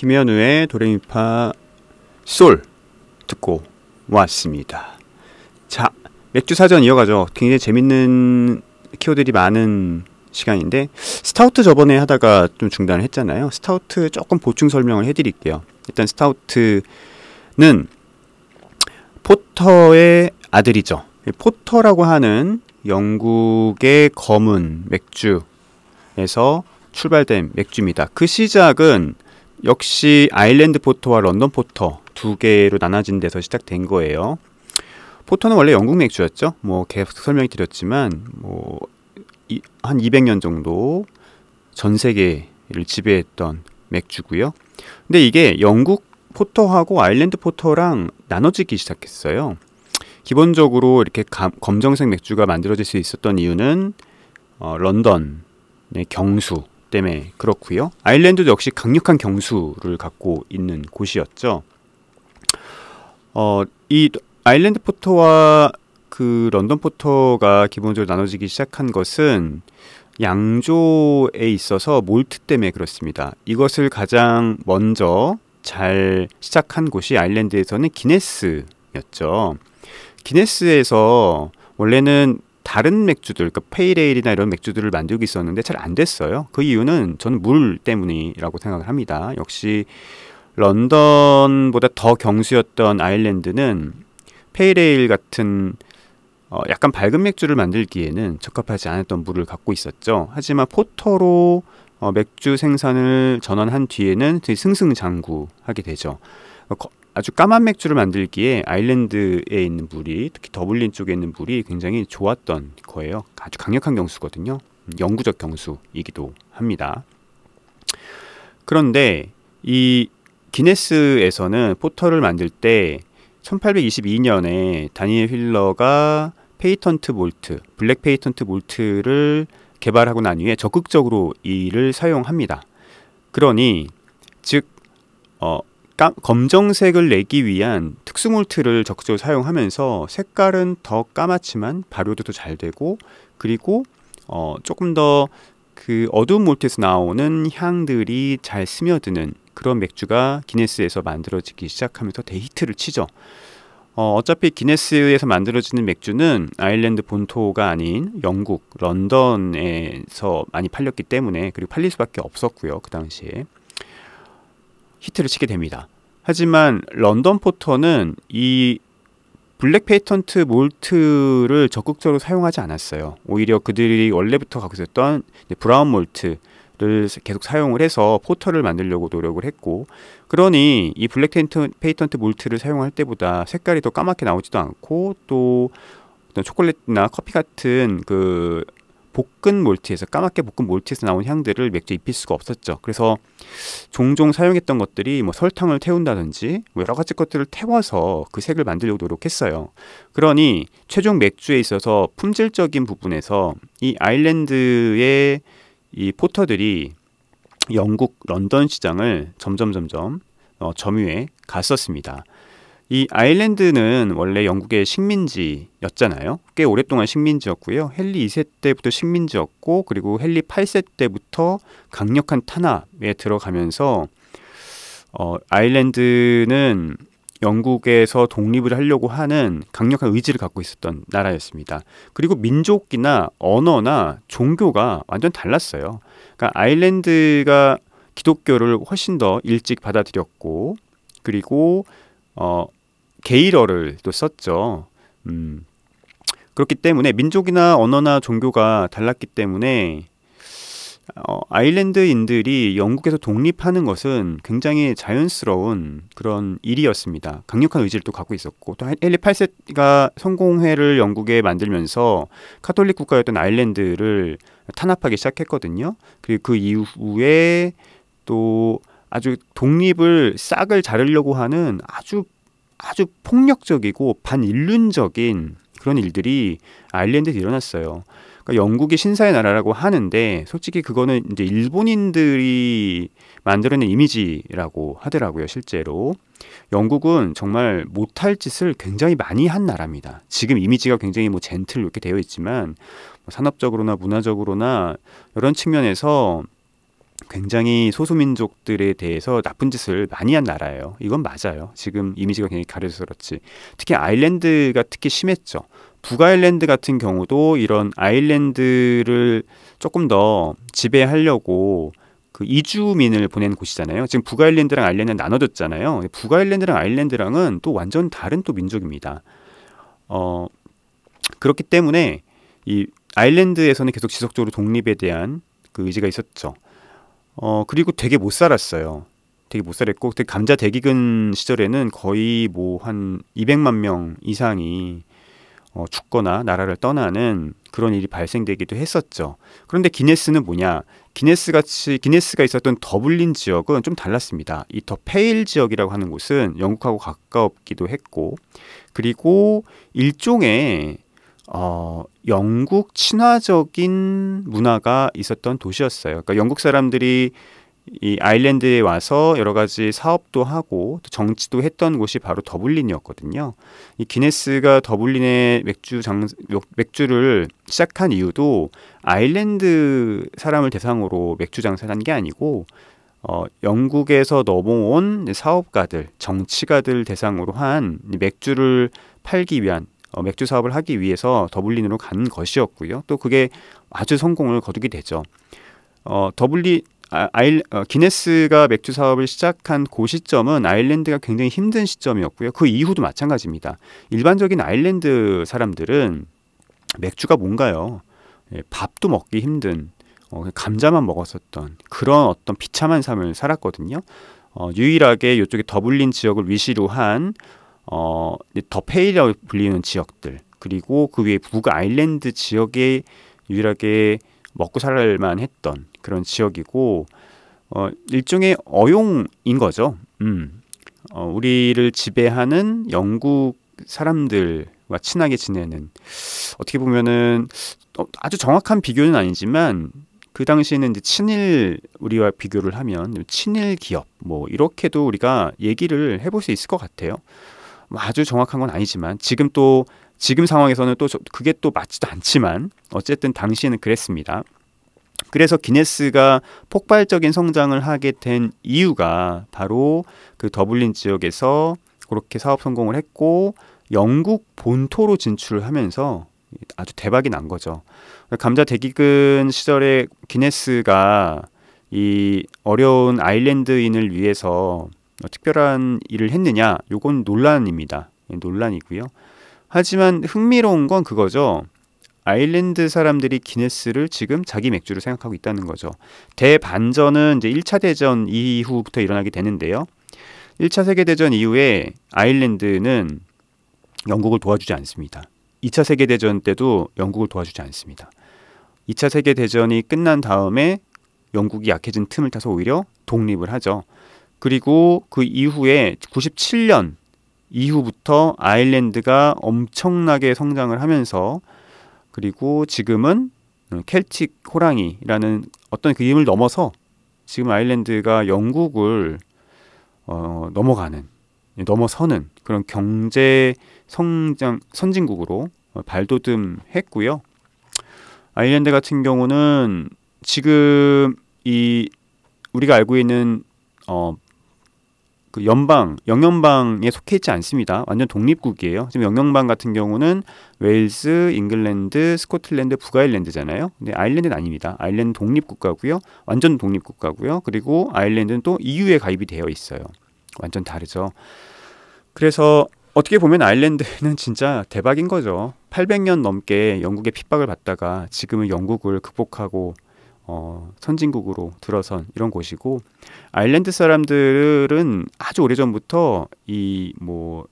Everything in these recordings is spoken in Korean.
김현우의 도레미파 솔 듣고 왔습니다. 자, 맥주 사전 이어가죠. 굉장히 재밌는 키워드들이 많은 시간인데 스타우트 저번에 하다가 좀 중단을 했잖아요. 스타우트 조금 보충 설명을 해드릴게요. 일단 스타우트는 포터의 아들이죠. 포터라고 하는 영국의 검은 맥주에서 출발된 맥주입니다. 그 시작은 역시 아일랜드 포터와 런던 포터 두 개로 나눠진 데서 시작된 거예요. 포터는 원래 영국 맥주였죠. 뭐 계속 설명이 드렸지만 뭐한 200년 정도 전 세계를 지배했던 맥주고요. 근데 이게 영국 포터하고 아일랜드 포터랑 나눠지기 시작했어요. 기본적으로 이렇게 감, 검정색 맥주가 만들어질 수 있었던 이유는 어, 런던의 경수 때문에 그렇고요. 아일랜드도 역시 강력한 경수를 갖고 있는 곳이었죠. 어, 이 아일랜드 포터와 그 런던 포터가 기본적으로 나눠지기 시작한 것은 양조에 있어서 몰트 때문에 그렇습니다. 이것을 가장 먼저 잘 시작한 곳이 아일랜드에서는 기네스였죠. 기네스에서 원래는 다른 맥주들, 그 페이레일이나 이런 맥주들을 만들기 있었는데 잘 안 됐어요. 그 이유는 저는 물 때문이라고 생각을 합니다. 역시 런던보다 더 경수였던 아일랜드는 페이레일 같은 어, 약간 밝은 맥주를 만들기에는 적합하지 않았던 물을 갖고 있었죠. 하지만 포터로 어, 맥주 생산을 전환한 뒤에는 승승장구하게 되죠. 어, 아주 까만 맥주를 만들기에 아일랜드에 있는 물이 특히 더블린 쪽에 있는 물이 굉장히 좋았던 거예요. 아주 강력한 경수거든요. 음, 영구적 경수이기도 합니다. 그런데 이 기네스에서는 포터를 만들 때 1822년에 다니엘 휠러가 페이턴트 몰트, 블랙 페이턴트 몰트를 개발하고 난 이후에 적극적으로 이를 사용합니다. 그러니 즉 어, 검정색을 내기 위한 특수몰트를 적극적으로 사용하면서 색깔은 더 까맣지만 발효도 더잘 되고 그리고 어, 조금 더 그 어두운 몰트에서 나오는 향들이 잘 스며드는 그런 맥주가 기네스에서 만들어지기 시작하면서 데이트를 치죠. 어, 어차피 기네스에서 만들어지는 맥주는 아일랜드 본토가 아닌 영국 런던에서 많이 팔렸기 때문에 그리고 팔릴 수밖에 없었고요 그 당시에 히트를 치게 됩니다. 하지만 런던 포터는 이 블랙 페이턴트 몰트를 적극적으로 사용하지 않았어요. 오히려 그들이 원래부터 갖고 있었던 브라운 몰트를 계속 사용을 해서 포터를 만들려고 노력을 했고, 그러니 이 블랙 페이턴트 몰트를 사용할 때보다 색깔이 더 까맣게 나오지도 않고, 또 초콜릿이나 커피 같은 그 볶은 몰트에서 까맣게 볶은 몰트에서 나온 향들을 맥주에 입힐 수가 없었죠. 그래서 종종 사용했던 것들이 뭐 설탕을 태운다든지 뭐 여러 가지 것들을 태워서 그 색을 만들려고 노력했어요. 그러니 최종 맥주에 있어서 품질적인 부분에서 이 아일랜드의 이 포터들이 영국 런던 시장을 점점 점점 어, 점유해 갔었습니다. 이 아일랜드는 원래 영국의 식민지였잖아요. 꽤 오랫동안 식민지였고요. 헨리 2세 때부터 식민지였고 그리고 헨리 8세 때부터 강력한 탄압에 들어가면서 어, 아일랜드는 영국에서 독립을 하려고 하는 강력한 의지를 갖고 있었던 나라였습니다. 그리고 민족이나 언어나 종교가 완전 달랐어요. 그러니까 아일랜드가 기독교를 훨씬 더 일찍 받아들였고 그리고 어, 게이러를 또 썼죠. 음. 그렇기 때문에 민족이나 언어나 종교가 달랐기 때문에 어, 아일랜드인들이 영국에서 독립하는 것은 굉장히 자연스러운 그런 일이었습니다. 강력한 의지를 또 갖고 있었고 또 헨리 8세가 성공회를 영국에 만들면서 카톨릭 국가였던 아일랜드를 탄압하기 시작했거든요. 그리고 그 이후에 또 아주 독립을 싹을 자르려고 하는 아주 아주 폭력적이고 반인륜적인 그런 일들이 아일랜드에서 일어났어요. 그러니까 영국이 신사의 나라라고 하는데 솔직히 그거는 이제 일본인들이 만들어낸 이미지라고 하더라고요, 실제로. 영국은 정말 못할 짓을 굉장히 많이 한 나라입니다. 지금 이미지가 굉장히 뭐 젠틀 이렇게 되어 있지만 뭐 산업적으로나 문화적으로나 이런 측면에서 굉장히 소수민족들에 대해서 나쁜 짓을 많이 한 나라예요. 이건 맞아요. 지금 이미지가 굉장히 가려져서 그렇지. 특히 아일랜드가 특히 심했죠. 북아일랜드 같은 경우도 이런 아일랜드를 조금 더 지배하려고 그 이주민을 보낸 곳이잖아요. 지금 북아일랜드랑 아일랜드 나눠졌잖아요. 북아일랜드랑 아일랜드랑은 또 완전 다른 또 민족입니다. 어 그렇기 때문에 이 아일랜드에서는 계속 지속적으로 독립에 대한 그 의지가 있었죠. 어, 그리고 되게 못 살았어요. 되게 못 살았고 되게 감자 대기근 시절에는 거의 뭐 한 200만 명 이상이 어, 죽거나 나라를 떠나는 그런 일이 발생되기도 했었죠. 그런데 기네스는 뭐냐? 기네스 같이 기네스가 있었던 더블린 지역은 좀 달랐습니다. 이 더 페일 지역이라고 하는 곳은 영국하고 가까웠기도 했고 그리고 일종의 어, 영국 친화적인 문화가 있었던 도시였어요. 그러니까 영국 사람들이 이 아일랜드에 와서 여러 가지 사업도 하고 또 정치도 했던 곳이 바로 더블린이었거든요. 이 기네스가 더블린의 맥주 장 맥주를 시작한 이유도 아일랜드 사람을 대상으로 맥주 장사를 한 게 아니고 어, 영국에서 넘어온 사업가들, 정치가들 대상으로 한 맥주를 팔기 위한 어, 맥주 사업을 하기 위해서 더블린으로 간 것이었고요. 또 그게 아주 성공을 거두게 되죠. 어, 더블린 아, 아일, 어, 기네스가 맥주 사업을 시작한 고그 시점은 아일랜드가 굉장히 힘든 시점이었고요. 그 이후도 마찬가지입니다. 일반적인 아일랜드 사람들은 맥주가 뭔가요? 예, 밥도 먹기 힘든 어, 감자만 먹었었던 그런 어떤 비참한 삶을 살았거든요. 어, 유일하게 이쪽에 더블린 지역을 위시로 한 어, 더 페이라고 불리는 지역들 그리고 그 위에 북 아일랜드 지역에 유일하게 먹고 살만 했던 그런 지역이고 어, 일종의 어용인 거죠. 음. 어, 우리를 지배하는 영국 사람들과 친하게 지내는 어떻게 보면은 어, 아주 정확한 비교는 아니지만 그 당시에는 이제 친일 우리와 비교를 하면 친일 기업 뭐 이렇게도 우리가 얘기를 해볼 수 있을 것 같아요. 아주 정확한 건 아니지만 지금 또 지금 상황에서는 또 그게 또 맞지도 않지만 어쨌든 당시에는 그랬습니다. 그래서 기네스가 폭발적인 성장을 하게 된 이유가 바로 그 더블린 지역에서 그렇게 사업 성공을 했고 영국 본토로 진출을 하면서 아주 대박이 난 거죠. 감자 대기근 시절에 기네스가 이 어려운 아일랜드인을 위해서 어, 특별한 일을 했느냐 요건 논란입니다. 예, 논란이고요. 하지만 흥미로운 건 그거죠. 아일랜드 사람들이 기네스를 지금 자기 맥주로 생각하고 있다는 거죠. 대반전은 이제 1차 대전 이후부터 일어나게 되는데요. 1차 세계대전 이후에 아일랜드는 영국을 도와주지 않습니다. 2차 세계대전 때도 영국을 도와주지 않습니다. 2차 세계대전이 끝난 다음에 영국이 약해진 틈을 타서 오히려 독립을 하죠. 그리고 그 이후에 97년 이후부터 아일랜드가 엄청나게 성장을 하면서 그리고 지금은 켈틱 호랑이라는 어떤 그 이름을 넘어서 지금 아일랜드가 영국을 어, 넘어가는 넘어서는 그런 경제 성장 선진국으로 어, 발돋움했고요. 아일랜드 같은 경우는 지금 이 우리가 알고 있는 어, 그 연방 영연방에 속해 있지 않습니다. 완전 독립국이에요. 지금 영연방 같은 경우는 웨일스, 잉글랜드, 스코틀랜드, 북아일랜드잖아요. 근데 아일랜드는 아닙니다. 아일랜드 독립국가고요. 완전 독립국가고요. 그리고 아일랜드는 또 EU에 가입이 되어 있어요. 완전 다르죠. 그래서 어떻게 보면 아일랜드는 진짜 대박인 거죠. 800년 넘게 영국의 핍박을 받다가 지금은 영국을 극복하고 어, 선진국으로 들어선 이런 곳이고 아일랜드 사람들은 아주 오래전부터 이뭐뭐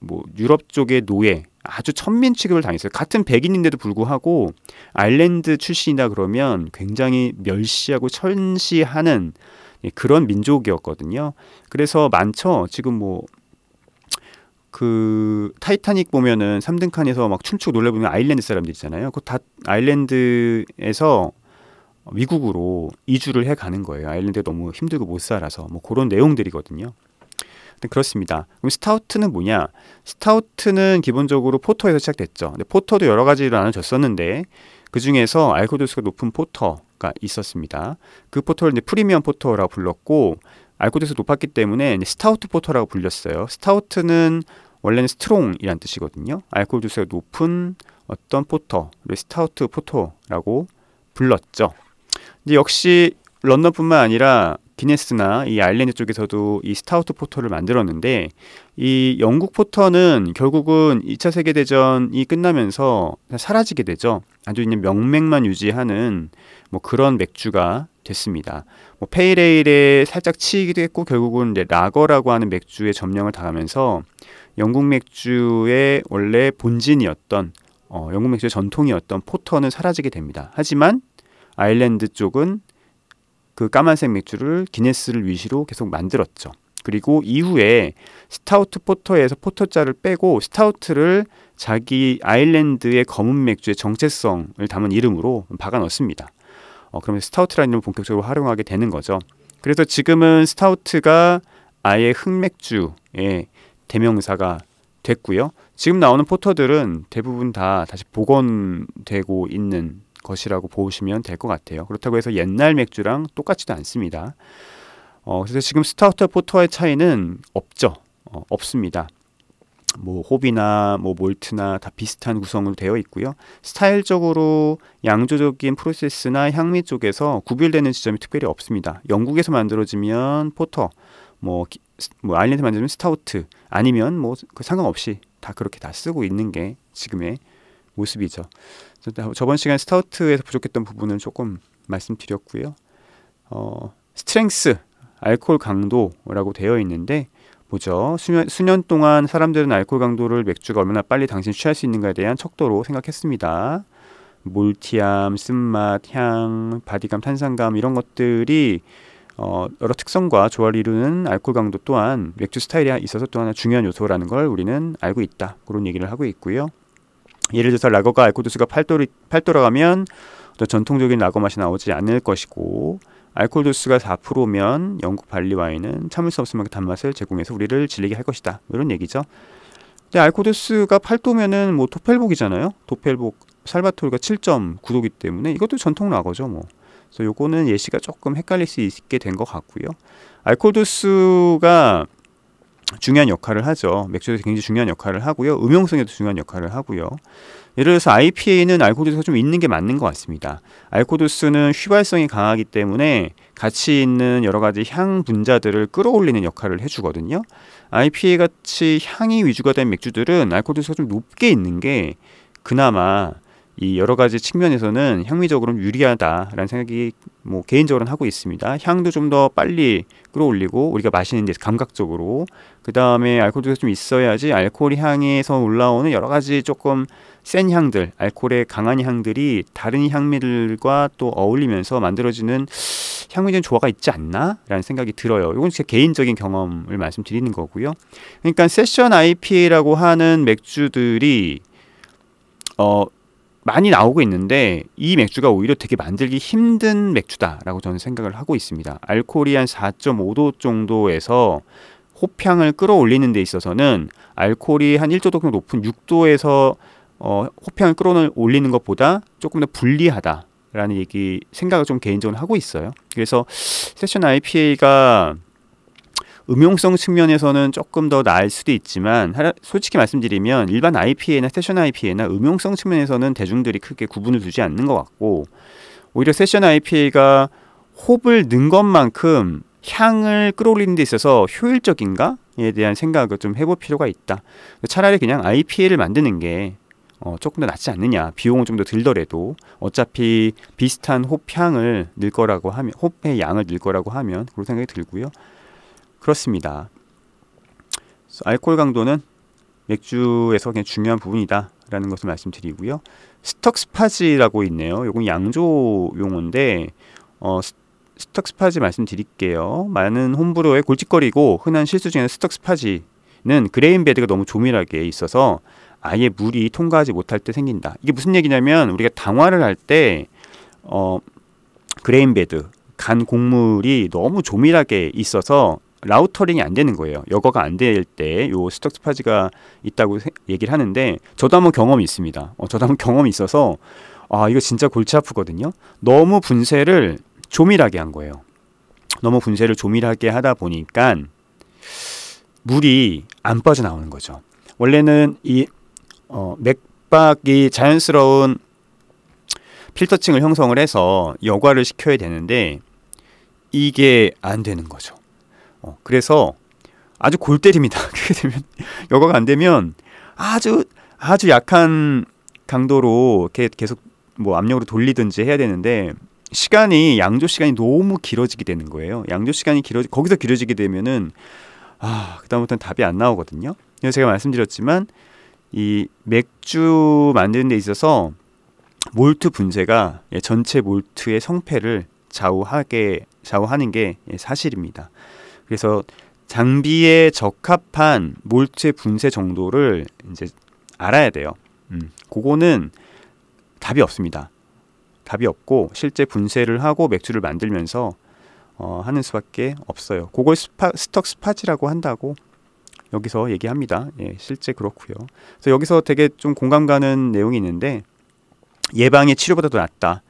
뭐, 유럽 쪽의 노예 아주 천민 취급을 당했어요. 같은 백인인데도 불구하고 아일랜드 출신이다 그러면 굉장히 멸시하고 천시하는 그런 민족이었거든요. 그래서 많죠. 지금 뭐 그 타이타닉 보면은 3등 칸에서 막 춤추고 놀래 보면 아일랜드 사람들 있잖아요. 그 다 아일랜드에서 미국으로 이주를 해 가는 거예요. 아일랜드에 너무 힘들고 못 살아서 뭐 그런 내용들이거든요. 그렇습니다. 그럼 스타우트는 뭐냐? 스타우트는 기본적으로 포터에서 시작됐죠. 근데 포터도 여러 가지로 나눠졌었는데 그 중에서 알코올 도수가 높은 포터가 있었습니다. 그 포터를 이제 프리미엄 포터라고 불렀고 알코올 도수 높았기 때문에 스타우트 포터라고 불렸어요. 스타우트는 원래는 스트롱이란 뜻이거든요. 알코올 도수가 높은 어떤 포터를 스타우트 포터라고 불렀죠. 근데 역시 런던뿐만 아니라 기네스나 이 아일랜드 쪽에서도 이 스타우트 포터를 만들었는데 이 영국 포터는 결국은 2차 세계 대전이 끝나면서 사라지게 되죠. 아주 그냥 명맥만 유지하는 뭐 그런 맥주가 됐습니다. 뭐 페이레일에 살짝 치이기도 했고 결국은 이제 라거라고 하는 맥주의 점령을 당하면서 영국 맥주의 원래 본진이었던 어, 영국 맥주의 전통이었던 포터는 사라지게 됩니다. 하지만 아일랜드 쪽은 그 까만색 맥주를 기네스를 위시로 계속 만들었죠. 그리고 이후에 스타우트 포터에서 포터자를 빼고 스타우트를 자기 아일랜드의 검은 맥주의 정체성을 담은 이름으로 박아 넣습니다. 어, 그러면 스타우트라는 이름을 본격적으로 활용하게 되는 거죠. 그래서 지금은 스타우트가 아예 흑맥주의 대명사가 됐고요. 지금 나오는 포터들은 대부분 다 다시 복원되고 있는 것이라고 보시면 될 것 같아요. 그렇다고 해서 옛날 맥주랑 똑같지도 않습니다. 어, 그래서 지금 스타우트 포터의 차이는 없죠. 어, 없습니다. 뭐호비나뭐 몰트나 다 비슷한 구성으로 되어 있고요. 스타일적으로 양조적인 프로세스나 향미 쪽에서 구별되는 지점이 특별히 없습니다. 영국에서 만들어지면 포터, 뭐, 뭐 아일랜드 만들면 스타우트 아니면 뭐 그 상관없이 다 그렇게 다 쓰고 있는 게 지금의 모습이죠. 저번 시간 스타우트에서 부족했던 부분을 조금 말씀드렸고요. 어, 스트렝스 알코올 강도라고 되어 있는데 보죠. 수년, 수년 동안 사람들은 알코올 강도를 맥주가 얼마나 빨리 당신 취할 수 있는가에 대한 척도로 생각했습니다. 몰티함, 쓴맛, 향, 바디감, 탄산감 이런 것들이 어, 여러 특성과 조화를 이루는 알코올 강도 또한 맥주 스타일에 있어서 또 하나 중요한 요소라는 걸 우리는 알고 있다. 그런 얘기를 하고 있고요. 예를 들어서 라거가 알코올도수가 8도리, 8도로 가면 전통적인 라거 맛이 나오지 않을 것이고 알코올도수가 4%면 영국 발리 와인은 참을 수 없을 만큼 단맛을 제공해서 우리를 질리게 할 것이다. 이런 얘기죠. 근데 알코올도수가 8도면은 뭐 도펠복이잖아요. 도펠복 살바토르가 7.9도기 때문에 이것도 전통 라거죠, 뭐. 그래서 요거는 예시가 조금 헷갈릴 수 있게 된 것 같고요. 알코올도수가 중요한 역할을 하죠. 맥주에서 굉장히 중요한 역할을 하고요. 음용성에도 중요한 역할을 하고요. 예를 들어서 IPA는 알코올도수가 좀 있는 게 맞는 것 같습니다. 알코올도수는 휘발성이 강하기 때문에 같이 있는 여러 가지 향 분자들을 끌어올리는 역할을 해주거든요. IPA 같이 향이 위주가 된 맥주들은 알코올도수가 좀 높게 있는 게 그나마 이 여러 가지 측면에서는 향미적으로 유리하다라는 생각이 뭐 개인적으로는 하고 있습니다. 향도 좀 더 빨리 끌어올리고 우리가 마시는 데 감각적으로 그 다음에 알코올도 좀 있어야지 알코올 향에서 올라오는 여러 가지 조금 센 향들, 알코올의 강한 향들이 다른 향미들과 또 어울리면서 만들어지는 향미적인 조화가 있지 않나라는 생각이 들어요. 이건 제 개인적인 경험을 말씀드리는 거고요. 그러니까 세션 IPA라고 하는 맥주들이 어 많이 나오고 있는데 이 맥주가 오히려 되게 만들기 힘든 맥주다라고 저는 생각을 하고 있습니다. 알코올이 한 4.5도 정도에서 호평을 끌어올리는 데 있어서는 알코올이 한 1도 정도 높은 6도에서 어, 호평을 끌어올리는 것보다 조금 더 불리하다라는 얘기 생각을 좀 개인적으로 하고 있어요. 그래서 세션 IPA가 음용성 측면에서는 조금 더 나을 수도 있지만 솔직히 말씀드리면 일반 IPA나 세션 IPA나 음용성 측면에서는 대중들이 크게 구분을 두지 않는 것 같고 오히려 세션 IPA가 홉을 넣은 것만큼 향을 끌어올리는 데 있어서 효율적인가에 대한 생각을 좀 해볼 필요가 있다. 차라리 그냥 IPA를 만드는 게 어, 조금 더 낫지 않느냐. 비용은 좀 더 들더라도 어차피 비슷한 홉향을 늘 거라고 하면 홉의 양을 늘 거라고 하면 그런 생각이 들고요. 그렇습니다. 알코올 강도는 맥주에서 그냥 중요한 부분이다라는 것을 말씀드리고요. 스톡스파지라고 있네요. 이건 양조 용어인데 어, 스톡스파지 말씀드릴게요. 많은 홈브로의 골칫거리고 흔한 실수 중에 는 스톡스파지는 그레인베드가 너무 조밀하게 있어서 아예 물이 통과하지 못할 때 생긴다. 이게 무슨 얘기냐면 우리가 당화를 할때 어, 그레인베드 간 곡물이 너무 조밀하게 있어서 라우터링이 안 되는 거예요. 여거가 안 될 때 요 스톡 스파지가 있다고 얘기를 하는데 저도 한번 경험이 있습니다. 어, 저도 한번 경험이 있어서 아 이거 진짜 골치 아프거든요. 너무 분쇄를 조밀하게 한 거예요. 너무 분쇄를 조밀하게 하다 보니까 물이 안 빠져나오는 거죠. 원래는 이 어, 맥박이 자연스러운 필터층을 형성을 해서 여과를 시켜야 되는데 이게 안 되는 거죠. 어, 그래서 아주 골 때립니다. 그게 되면 여과가 안 되면 아주 아주 약한 강도로 계속 뭐 압력으로 돌리든지 해야 되는데 시간이 양조 시간이 너무 길어지게 되는 거예요. 양조 시간이 길어 거기서 길어지게 되면은 아 그다음부터는 답이 안 나오거든요. 그래서 제가 말씀드렸지만 이 맥주 만드는 데 있어서 몰트 분쇄가 예, 전체 몰트의 성패를 좌우하게 좌우하는 게 예, 사실입니다. 그래서 장비에 적합한 몰트의 분쇄 정도를 이제 알아야 돼요. 음, 그거는 답이 없습니다. 답이 없고 실제 분쇄를 하고 맥주를 만들면서 어, 하는 수밖에 없어요. 그걸 스파, 스톡 스팟이라고 한다고 여기서 얘기합니다. 예, 실제 그렇고요. 그래서 여기서 되게 좀 공감 가는 내용이 있는데 예방이 치료보다 더 낫다.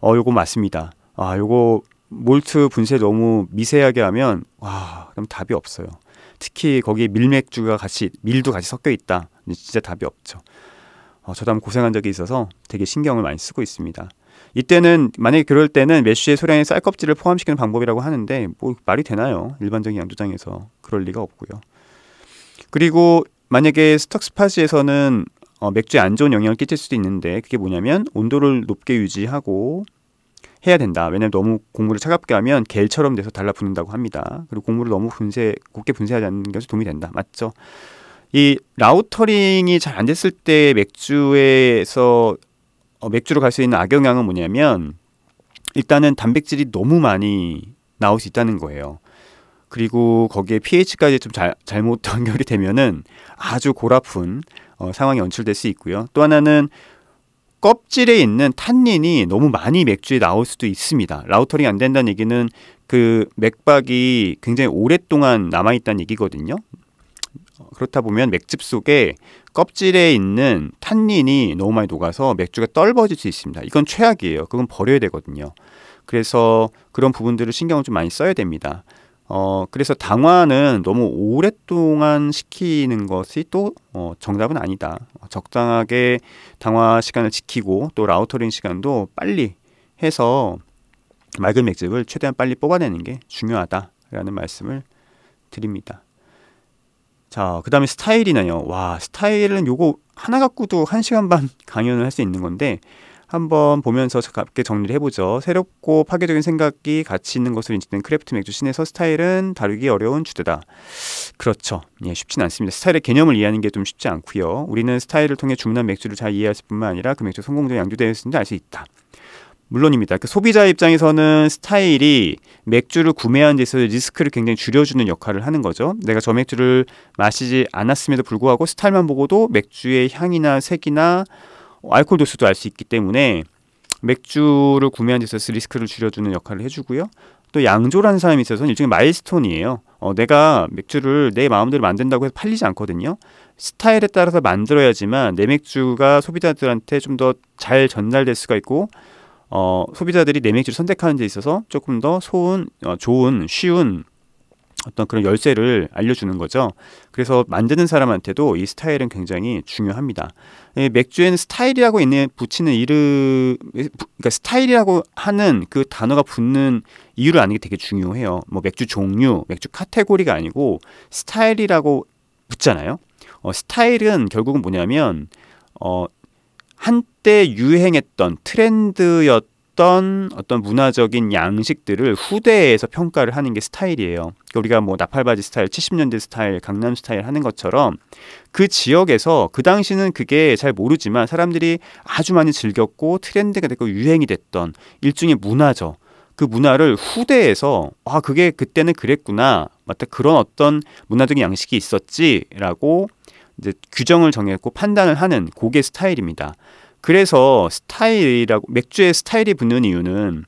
어, 요거 맞습니다. 아, 요거 몰트 분쇄 너무 미세하게 하면 와 그럼 답이 없어요. 특히 거기에 밀맥주가 같이 밀도 같이 섞여 있다. 진짜 답이 없죠. 어, 저도 한번 고생한 적이 있어서 되게 신경을 많이 쓰고 있습니다. 이때는 만약에 그럴 때는 메쉬의 소량의 쌀 껍질을 포함시키는 방법이라고 하는데 뭐 말이 되나요? 일반적인 양조장에서 그럴 리가 없고요. 그리고 만약에 스톡스파지에서는 어, 맥주에 안 좋은 영향을 끼칠 수도 있는데 그게 뭐냐면 온도를 높게 유지하고 해야 된다. 왜냐하면 너무 공물을 차갑게 하면 겔처럼 돼서 달라붙는다고 합니다. 그리고 공물을 너무 분쇄 곱게 분쇄하지 않는 것이 도움이 된다. 맞죠? 이 라우터링이 잘 안 됐을 때 맥주에서 어, 맥주로 갈 수 있는 악영향은 뭐냐면 일단은 단백질이 너무 많이 나올 수 있다는 거예요. 그리고 거기에 pH까지 좀 잘, 잘못 연결이 되면은 아주 골아픈 어, 상황이 연출될 수 있고요. 또 하나는 껍질에 있는 탄닌이 너무 많이 맥주에 나올 수도 있습니다. 라우터링 안 된다는 얘기는 그 맥박이 굉장히 오랫동안 남아 있다는 얘기거든요. 그렇다 보면 맥즙 속에 껍질에 있는 탄닌이 너무 많이 녹아서 맥주가 떨어질수 있습니다. 이건 최악이에요. 그건 버려야 되거든요. 그래서 그런 부분들을 신경을 좀 많이 써야 됩니다. 어, 그래서 당화는 너무 오랫동안 시키는 것이 또 어, 정답은 아니다. 적당하게 당화 시간을 지키고 또 라우터링 시간도 빨리 해서 맑은 맥즙을 최대한 빨리 뽑아내는 게 중요하다라는 말씀을 드립니다. 자, 그 다음에 스타일이나요. 와, 스타일은 요거 하나 갖고도 한시간반 강연을 할 수 있는 건데, 한번 보면서 가볍게 정리를 해보죠. 새롭고 파괴적인 생각이 같이 있는 것을 인지된 크래프트 맥주 신에서 스타일은 다루기 어려운 주제다. 그렇죠. 예, 쉽진 않습니다. 스타일의 개념을 이해하는 게 좀 쉽지 않고요. 우리는 스타일을 통해 주문한 맥주를 잘 이해할 뿐만 아니라 그 맥주 성공적 양조되었는지 알 수 있다. 물론입니다. 그 소비자 입장에서는 스타일이 맥주를 구매한 데서 리스크를 굉장히 줄여주는 역할을 하는 거죠. 내가 저 맥주를 마시지 않았음에도 불구하고 스타일만 보고도 맥주의 향이나 색이나 알코올 도수도 알 수 있기 때문에 맥주를 구매한 데 있어서 리스크를 줄여주는 역할을 해주고요. 또 양조라는 사람이 있어서는 일종의 마일스톤이에요. 어, 내가 맥주를 내 마음대로 만든다고 해서 팔리지 않거든요. 스타일에 따라서 만들어야지만 내 맥주가 소비자들한테 좀 더 잘 전달될 수가 있고 어, 소비자들이 내 맥주를 선택하는 데 있어서 조금 더 소은, 어, 좋은, 쉬운 어떤 그런 열쇠를 알려주는 거죠. 그래서 만드는 사람한테도 이 스타일은 굉장히 중요합니다. 맥주에는 스타일이라고 있는 붙이는 이름, 그러니까 스타일이라고 하는 그 단어가 붙는 이유를 아는 게 되게 중요해요. 뭐 맥주 종류, 맥주 카테고리가 아니고 스타일이라고 붙잖아요. 어, 스타일은 결국은 뭐냐면 어, 한때 유행했던 트렌드였 어떤 어떤 문화적인 양식들을 후대에서 평가를 하는 게 스타일이에요. 그러니까 우리가 뭐 나팔바지 스타일, 70년대 스타일, 강남 스타일 하는 것처럼 그 지역에서 그 당시는 그게 잘 모르지만 사람들이 아주 많이 즐겼고 트렌드가 되고 유행이 됐던 일종의 문화죠. 그 문화를 후대에서 아 그게 그때는 그랬구나 맞다 그런 어떤 문화적인 양식이 있었지라고 이제 규정을 정했고 판단을 하는 고개 스타일입니다. 그래서 스타일이라고 맥주의 스타일이 붙는 이유는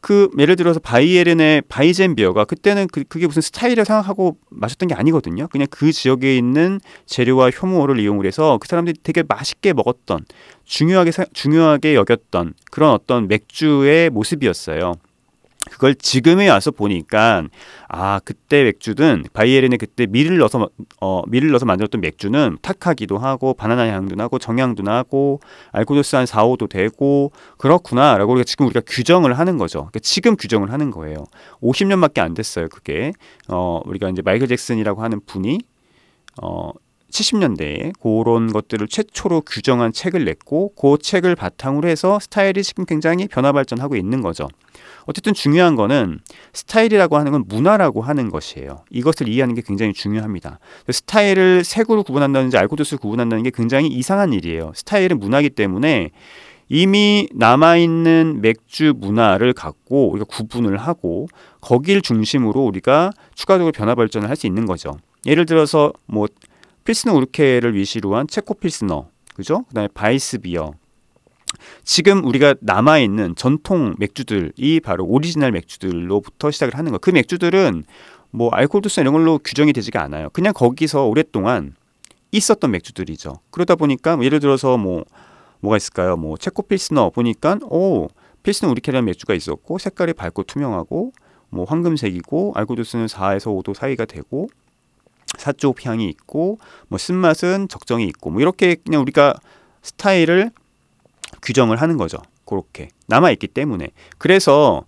그 예를 들어서 바이에른의 바이젠 비어가 그때는 그, 그게 무슨 스타일이라고 생각하고 마셨던 게 아니거든요. 그냥 그 지역에 있는 재료와 효모를 이용을 해서 그 사람들이 되게 맛있게 먹었던 중요하게 중요하게 여겼던 그런 어떤 맥주의 모습이었어요. 그걸 지금에 와서 보니까 아 그때 맥주든 바이에른에 그때 밀을 넣어서 어 밀을 넣어서 만들었던 맥주는 탁하기도 하고 바나나 향도 나고 정향도 나고 알코올도수 한 4, 5도 되고 그렇구나라고 우리가 지금 우리가 규정을 하는 거죠. 그러니까 지금 규정을 하는 거예요. 50년밖에 안 됐어요. 그게 어 우리가 이제 마이클 잭슨이라고 하는 분이 어 70년대에 그런 것들을 최초로 규정한 책을 냈고 그 책을 바탕으로 해서 스타일이 지금 굉장히 변화 발전하고 있는 거죠. 어쨌든 중요한 거는 스타일이라고 하는 건 문화라고 하는 것이에요. 이것을 이해하는 게 굉장히 중요합니다. 스타일을 색으로 구분한다든지 알고올도수 구분한다는 게 굉장히 이상한 일이에요. 스타일은 문화이기 때문에 이미 남아있는 맥주 문화를 갖고 우리가 구분을 하고 거길 중심으로 우리가 추가적으로 변화 발전을 할 수 있는 거죠. 예를 들어서 뭐 필스너 우르케를 위시로 한 체코 필스너, 그죠? 그다음에 바이스 비어. 지금 우리가 남아 있는 전통 맥주들이 바로 오리지널 맥주들로부터 시작을 하는 거. 그 맥주들은 뭐 알코올 도수 이런 걸로 규정이 되지가 않아요. 그냥 거기서 오랫동안 있었던 맥주들이죠. 그러다 보니까 뭐 예를 들어서 뭐 뭐가 있을까요? 뭐 체코 필스너 보니까 오 필스너 우리케라는 맥주가 있었고 색깔이 밝고 투명하고 뭐 황금색이고 알코올 도수는 4에서 5도 사이가 되고 사쪽 향이 있고 뭐 쓴맛은 적정히 있고 뭐 이렇게 그냥 우리가 스타일을 규정을 하는 거죠. 그렇게 남아 있기 때문에 그래서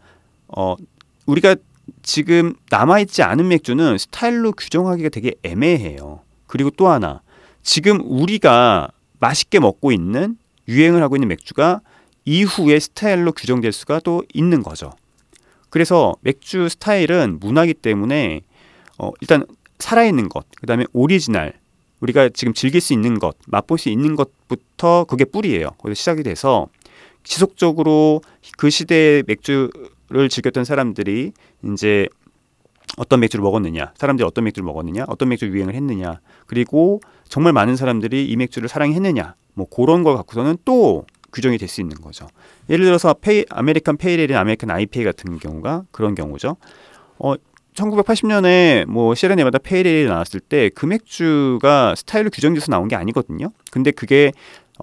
어 우리가 지금 남아 있지 않은 맥주는 스타일로 규정하기가 되게 애매해요. 그리고 또 하나 지금 우리가 맛있게 먹고 있는 유행을 하고 있는 맥주가 이후에 스타일로 규정될 수가 또 있는 거죠. 그래서 맥주 스타일은 문화기 때문에 어, 일단 살아있는 것, 그 다음에 오리지널, 우리가 지금 즐길 수 있는 것, 맛볼 수 있는 것부터 그게 뿌리예요. 거기서 시작이 돼서 지속적으로 그 시대의 맥주를 즐겼던 사람들이 이제 어떤 맥주를 먹었느냐, 사람들이 어떤 맥주를 먹었느냐, 어떤 맥주 유행을 했느냐, 그리고 정말 많은 사람들이 이 맥주를 사랑했느냐, 뭐 그런 걸 갖고서는 또 규정이 될 수 있는 거죠. 예를 들어서 페이, 아메리칸 페이렐이나 아메리칸 IPA 같은 경우가 그런 경우죠. 어, 1980년에 뭐 시라네마다 페이레일이 나왔을 때그 맥주가 스타일로 규정돼서 나온 게 아니거든요. 근데 그게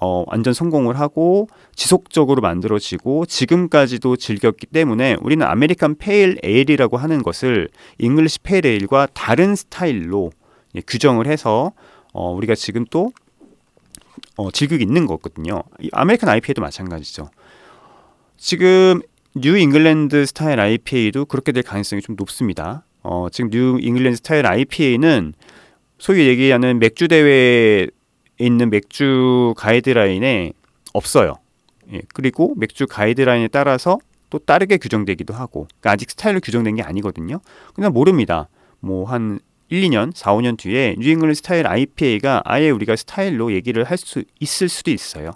어, 완전 성공을 하고 지속적으로 만들어지고 지금까지도 즐겼기 때문에 우리는 아메리칸 페일 에일이라고 하는 것을 잉글리시 페일 에일과 다른 스타일로 예, 규정을 해서 어, 우리가 지금 또 어, 즐기고 있는 거거든요. 아메리칸 IPA도 마찬가지죠. 지금 뉴 잉글랜드 스타일 IPA도 그렇게 될 가능성이 좀 높습니다. 어, 지금 뉴 잉글랜드 스타일 IPA는 소위 얘기하는 맥주 대회에 있는 맥주 가이드라인에 없어요. 예, 그리고 맥주 가이드라인에 따라서 또 다르게 규정되기도 하고 그러니까 아직 스타일로 규정된 게 아니거든요. 그냥 그러니까 모릅니다. 뭐 한 1, 2년, 4, 5년 뒤에 뉴잉글랜드 스타일 IPA가 아예 우리가 스타일로 얘기를 할 수 있을 수도 있어요.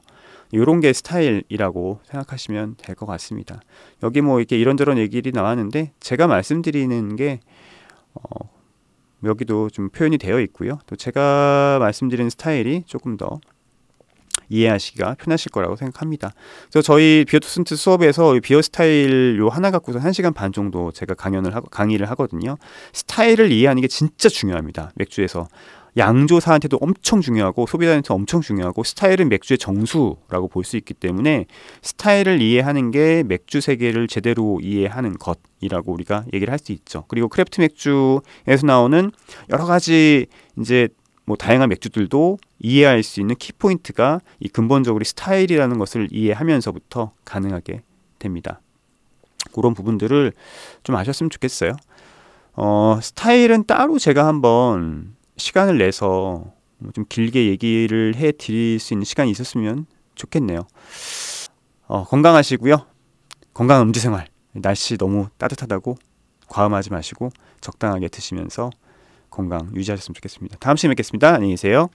이런 게 스타일이라고 생각하시면 될 것 같습니다. 여기 뭐 이렇게 이런저런 얘기들이 나왔는데 제가 말씀드리는 게 어, 여기도 좀 표현이 되어 있고요. 또 제가 말씀드리는 스타일이 조금 더 이해하시기가 편하실 거라고 생각합니다. 그래서 저희 비오토센트 수업에서 비어 스타일 요 하나 갖고서 1시간 반 정도 제가 강연을 하고 강의를 하거든요. 스타일을 이해하는 게 진짜 중요합니다. 맥주에서 양조사한테도 엄청 중요하고 소비자한테 엄청 중요하고 스타일은 맥주의 정수라고 볼 수 있기 때문에 스타일을 이해하는 게 맥주 세계를 제대로 이해하는 것이라고 우리가 얘기를 할 수 있죠. 그리고 크래프트 맥주에서 나오는 여러 가지 이제 뭐 다양한 맥주들도 이해할 수 있는 키포인트가 이 근본적으로 스타일이라는 것을 이해하면서부터 가능하게 됩니다. 그런 부분들을 좀 아셨으면 좋겠어요. 어, 스타일은 따로 제가 한번 시간을 내서 뭐 좀 길게 얘기를 해 드릴 수 있는 시간이 있었으면 좋겠네요. 어, 건강하시고요. 건강 음주 생활. 날씨 너무 따뜻하다고 과음하지 마시고 적당하게 드시면서 건강 유지하셨으면 좋겠습니다. 다음 시간에 뵙겠습니다. 안녕히 계세요.